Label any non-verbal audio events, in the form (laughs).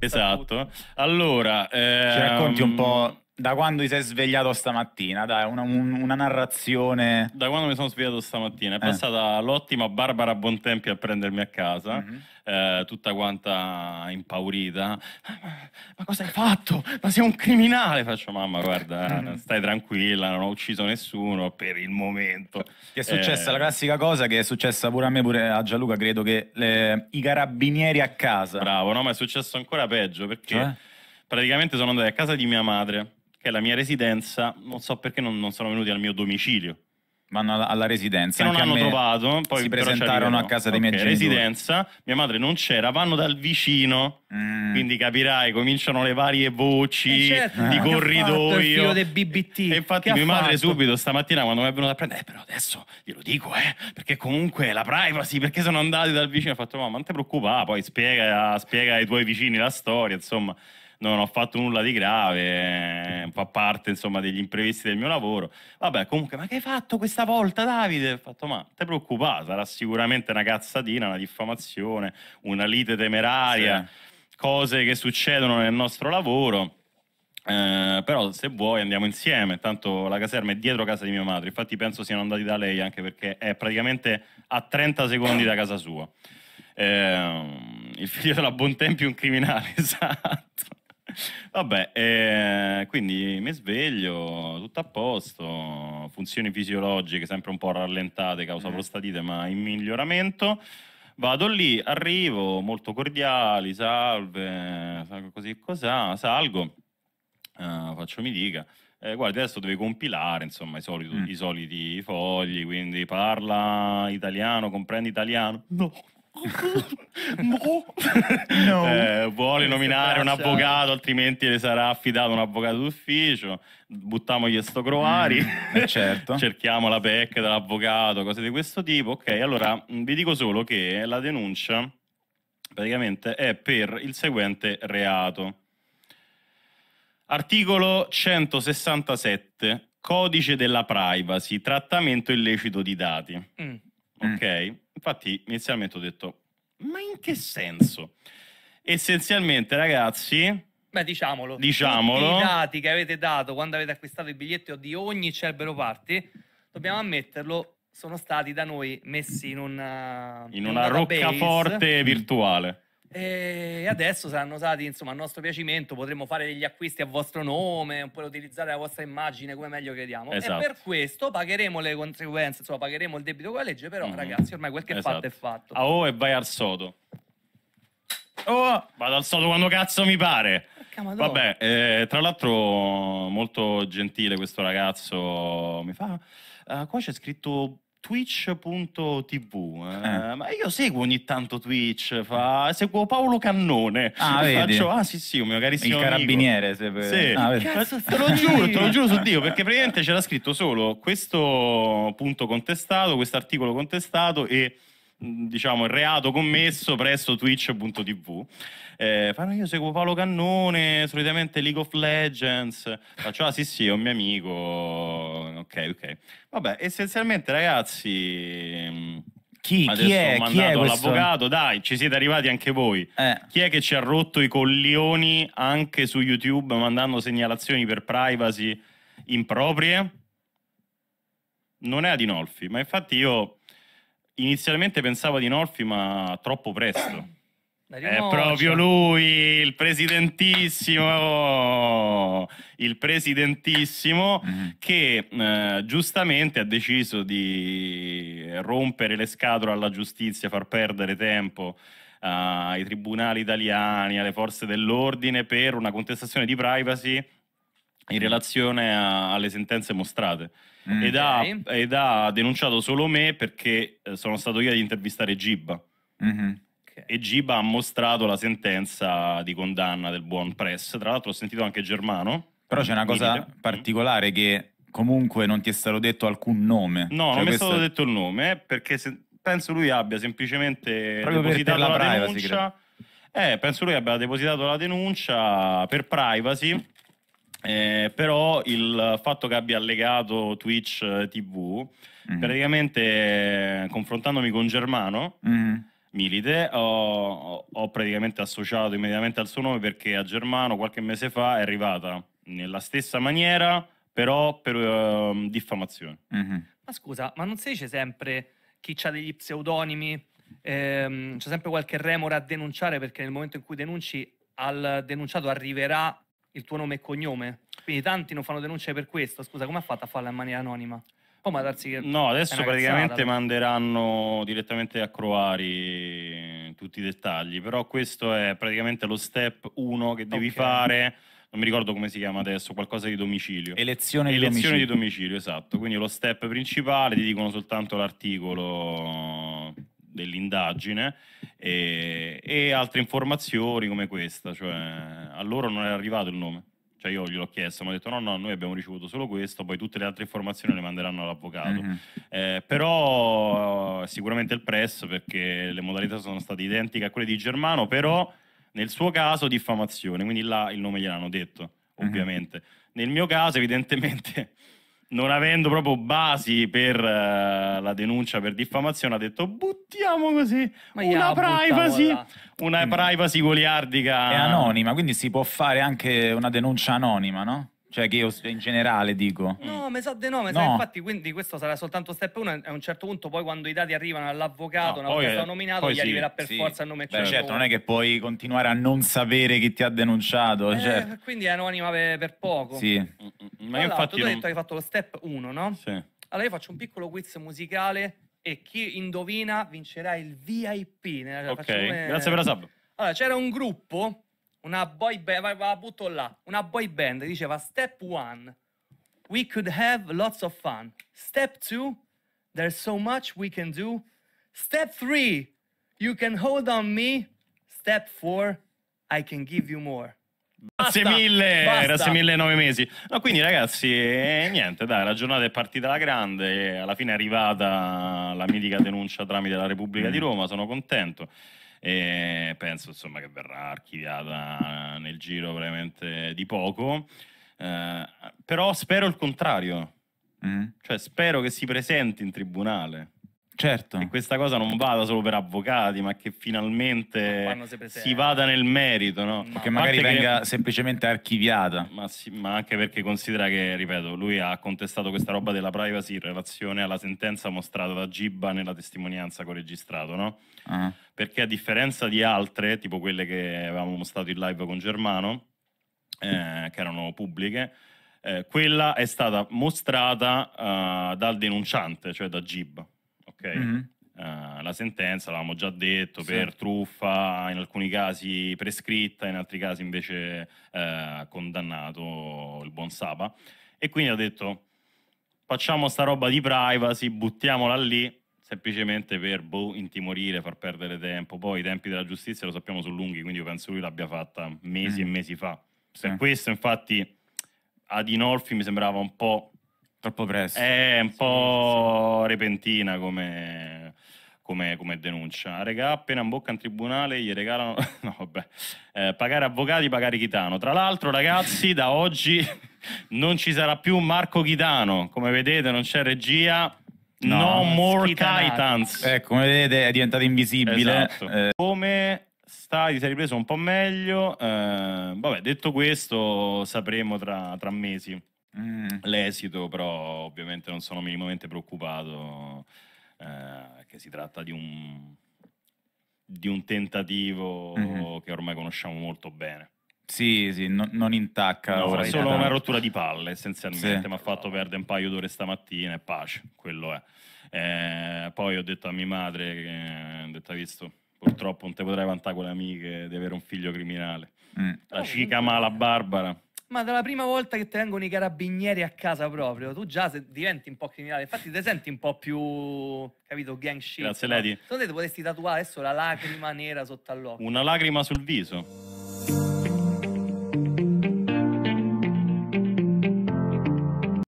Esatto. Allora, ehm... ci racconti un ehm, po' da quando ti sei svegliato stamattina, dai, una, un, una, narrazione. Da quando mi sono svegliato stamattina è eh. passata eh. l'ottima Barbara Bontempi a prendermi a casa, mm-hmm. eh, tutta quanta impaurita. Ma, cosa hai fatto? Ma sei un criminale! Faccio, mamma, guarda, mhm. stai tranquilla, non ho ucciso nessuno per il momento. Che è successa eh. la classica cosa che è successa pure a me, pure a Gianluca, credo che le, eh, i carabinieri a casa. Bravo, no, ma è successo ancora peggio perché. Cioè? Praticamente sono andato a casa di mia madre che è la mia residenza, non so perché non, non sono venuti al mio domicilio. Vanno alla residenza. Che non hanno trovato. Poi si presentarono a casa dei okay, miei genitori. residenza, mia madre non c'era, vanno dal vicino. Mm. Quindi capirai, cominciano le varie voci eh, certo, di ah. corridoio. Oh. del BBT. E infatti, che mia madre subito stamattina quando mi è venuta a prendere, eh, però adesso glielo dico, eh, perché comunque la privacy, perché sono andati dal vicino, ha fatto, no, ma non ti preoccupare, poi spiega, spiega ai tuoi vicini la storia, insomma non ho fatto nulla di grave, eh, fa parte insomma degli imprevisti del mio lavoro. Vabbè, comunque, ma che hai fatto questa volta, Davide? Ho fatto, ma ti preoccupare, sarà sicuramente una cazzatina, una diffamazione, una lite temeraria, sì. cose che succedono nel nostro lavoro. Eh, però se vuoi andiamo insieme, tanto la caserma è dietro casa di mia madre, infatti penso siano andati da lei anche perché è praticamente a 30 secondi da casa sua. Eh, il figlio della Bontempi è un criminale, (laughs) esatto. Vabbè, eh, quindi mi sveglio, tutto a posto, funzioni fisiologiche sempre un po' rallentate causa mm. prostatite, ma in miglioramento. Vado lì, arrivo, molto cordiali, salve, così cos'ha, salgo, eh, faccio mi dica. Eh, guarda, adesso devi compilare insomma, i, solito, mm. i soliti fogli, quindi parla italiano, comprendi italiano. No, (laughs) no. eh, vuole nominare un avvocato, altrimenti le sarà affidato un avvocato d'ufficio. Buttamogli a sto croari, mm, eh, certo. (laughs) cerchiamo la PEC dell'avvocato, cose di questo tipo. Ok, allora mm, vi dico solo che la denuncia praticamente è per il seguente reato. Articolo 167, codice della privacy, trattamento illecito di dati. Mm. Ok? Mm Infatti inizialmente ho detto, ma in che senso? Essenzialmente ragazzi... Beh, diciamolo. Diciamolo. I dati che avete dato quando avete acquistato il biglietto di ogni Cerbero Party, dobbiamo ammetterlo, sono stati da noi messi in una... Eh, in, in una, una roccaforte virtuale. E adesso saranno usati insomma a nostro piacimento, potremmo fare degli acquisti a vostro nome, oppure utilizzare la vostra immagine come meglio crediamo. Esatto. E per questo pagheremo le conseguenze, insomma, pagheremo il debito con la legge, però mm-hmm. ragazzi, ormai quel che esatto. è fatto è fatto. A oh, e vai al sodo. Oh, vado al sodo quando cazzo mi pare. Vabbè, eh, tra l'altro molto gentile questo ragazzo mi fa... Uh, qua c'è scritto twitch.tv eh. eh, ma io seguo ogni tanto Twitch fa... seguo Paolo Cannone ah, Faccio, ah sì sì un mio carissimo il carabiniere se per... sì. ah, Cazzo, te lo giuro te lo giuro su Dio perché praticamente c'era scritto solo questo punto contestato questo articolo contestato e diciamo il reato commesso presso twitch.tv eh, però io seguo Paolo Cannone, solitamente League of Legends. Faccio, ah sì sì, è un mio amico. Ok, ok. Vabbè, essenzialmente ragazzi... Mm, chi, chi è? ho chi è l'avvocato, dai, ci siete arrivati anche voi. Eh. Chi è che ci ha rotto i coglioni anche su YouTube mandando segnalazioni per privacy improprie? Non è Adinolfi, ma infatti io inizialmente pensavo Adinolfi, ma troppo presto. È proprio lui, il presidentissimo, il presidentissimo mm. che eh, giustamente ha deciso di rompere le scatole alla giustizia, far perdere tempo eh, ai tribunali italiani, alle forze dell'ordine per una contestazione di privacy in relazione a, alle sentenze mostrate. Mm. Ed, ha, ed, ha, denunciato solo me perché eh, sono stato io ad intervistare Gibba. Mm-hmm okay. e Giba ha mostrato la sentenza di condanna del buon press. Tra l'altro ho sentito anche Germano. Però c'è una cosa dite. Mm. particolare che comunque non ti è stato detto alcun nome. No, cioè non mi è stato detto il nome eh, perché se... penso lui abbia semplicemente Proprio depositato per, la, la privacy, denuncia. Eh, penso lui abbia depositato la denuncia per privacy. Eh, però il fatto che abbia allegato Twitch eh, TV, mm. praticamente eh, confrontandomi con Germano, mm. Milite, ho, ho, praticamente associato immediatamente al suo nome perché a Germano qualche mese fa è arrivata nella stessa maniera, però per uh, diffamazione. Mm-hmm. Ma scusa, ma non si dice sempre chi ha degli pseudonimi? Ehm, c'è sempre qualche remora a denunciare perché nel momento in cui denunci al denunciato arriverà il tuo nome e cognome. Quindi tanti non fanno denunce per questo. Scusa, come ha fatto a farla in maniera anonima? Poi oh, ma darsi che... No, adesso praticamente cazzata, manderanno direttamente a Croari tutti i dettagli, però questo è praticamente lo step 1 che devi okay. fare non mi ricordo come si chiama adesso, qualcosa di domicilio. Elezione, di, domicilio. di domicilio. esatto. Quindi lo step principale, ti dicono soltanto l'articolo dell'indagine e, e altre informazioni come questa, cioè a loro non è arrivato il nome. Cioè io gliel'ho chiesto, mi ha detto no, no, noi abbiamo ricevuto solo questo, poi tutte le altre informazioni le manderanno all'avvocato. Mm-hmm. Eh, però eh, sicuramente il press, perché le modalità sono state identiche a quelle di Germano, però nel suo caso diffamazione, quindi là il nome gliel'hanno detto, mhm. ovviamente. Mm-hmm. Nel mio caso evidentemente non avendo proprio basi per uh, la denuncia per diffamazione, ha detto buttiamo così Ma una privacy, la... una mm. privacy goliardica. È anonima, quindi si può fare anche una denuncia anonima, no? Cioè che io in generale dico. Mm. No, mi sa di no, mi no. infatti quindi questo sarà soltanto step 1 a un certo punto poi quando i dati arrivano all'avvocato, no, una volta è, nominato, gli sì, arriverà per sì. forza il nome Beh, certo, uno. non è che puoi continuare a non sapere chi ti ha denunciato, eh, certo. Quindi è anonima per, per poco. Sì. Mm, mm, ma io infatti tu non... hai detto che hai fatto lo step 1, no? Sì. Allora io faccio un piccolo quiz musicale e chi indovina vincerà il VIP. Ok, come... Eh, grazie per la sub. Allora, c'era un gruppo una boy band, la butto là, una boy band diceva step one, we could have lots of fun. Step two, there's so much we can do. Step three, you can hold on me. Step four, I can give you more. Basta, grazie mille, basta. grazie mille nove mesi. No, quindi ragazzi, eh, niente, dai, la giornata è partita la grande, alla fine è arrivata la mitica denuncia tramite la Repubblica mm. di Roma, sono contento e penso insomma che verrà archiviata nel giro veramente di poco. Eh, però spero il contrario, mm. cioè spero che si presenti in tribunale Certo. E questa cosa non vada solo per avvocati, ma che finalmente si vada nel merito, no? Ma che magari venga che... semplicemente archiviata. Ma, sì, ma anche perché considera che, ripeto, lui ha contestato questa roba della privacy in relazione alla sentenza mostrata da Gibba nella testimonianza con registrato, no? Uh-huh. Perché a differenza di altre, tipo quelle che avevamo mostrato in live con Germano, eh, che erano pubbliche, eh, quella è stata mostrata uh, dal denunciante, cioè da Gib ok? Mm-hmm. Uh, la sentenza, l'avevamo già detto, sì. per truffa, in alcuni casi prescritta, in altri casi invece uh, condannato il buon Saba. E quindi ho detto, facciamo sta roba di privacy, buttiamola lì, semplicemente per boh, intimorire, far perdere tempo. Poi i tempi della giustizia lo sappiamo sono lunghi, quindi io penso lui l'abbia fatta mesi mm. e mesi fa. Per sì. questo infatti ad Inolfi mi sembrava un po' Troppo presto. È un po' sì, repentina come, come, come, denuncia. Regà, appena in bocca in tribunale gli regalano... (laughs) No, vabbè. Eh, pagare avvocati, pagare Chitano. Tra l'altro, ragazzi, da oggi non ci sarà più Marco Chitano. Come vedete non c'è regia. No, no more Schitanato. Titans. Eh, ecco, come vedete è diventato invisibile. Esatto. Eh. Come stai, ti sei ripreso un po' meglio. Eh, vabbè, detto questo, sapremo tra, tra mesi. Mm. l'esito, però ovviamente non sono minimamente preoccupato eh, che si tratta di un, di un tentativo mm-hmm. che ormai conosciamo molto bene. Sì, sì, no, non intacca. No, ora solo una rottura di palle essenzialmente, sì. mi ha fatto perdere un paio d'ore stamattina e pace, quello è. Eh, poi ho detto a mia madre, che, eh, ho detto, visto, purtroppo non te potrai vantare con le amiche di avere un figlio criminale. Mm. La oh, cica mala Barbara ma dalla prima volta che ti vengono i carabinieri a casa proprio, tu già diventi un po' criminale. Infatti, ti senti un po' più, capito, gang shit. Grazie, no? Lady. Secondo te potresti tatuare adesso la lacrima nera sotto all'occhio? Una lacrima sul viso.